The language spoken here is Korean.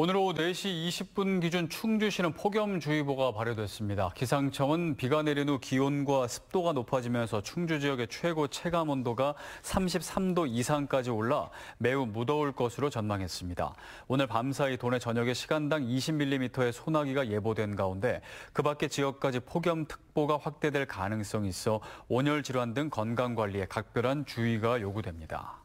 오늘 오후 4시 20분 기준 충주시는 폭염주의보가 발효됐습니다. 기상청은 비가 내린 후 기온과 습도가 높아지면서 충주 지역의 최고 체감 온도가 33도 이상까지 올라 매우 무더울 것으로 전망했습니다. 오늘 밤사이 도내 전역에 시간당 20mm의 소나기가 예보된 가운데 그 밖의 지역까지 폭염특보가 확대될 가능성이 있어 온열 질환 등 건강관리에 각별한 주의가 요구됩니다.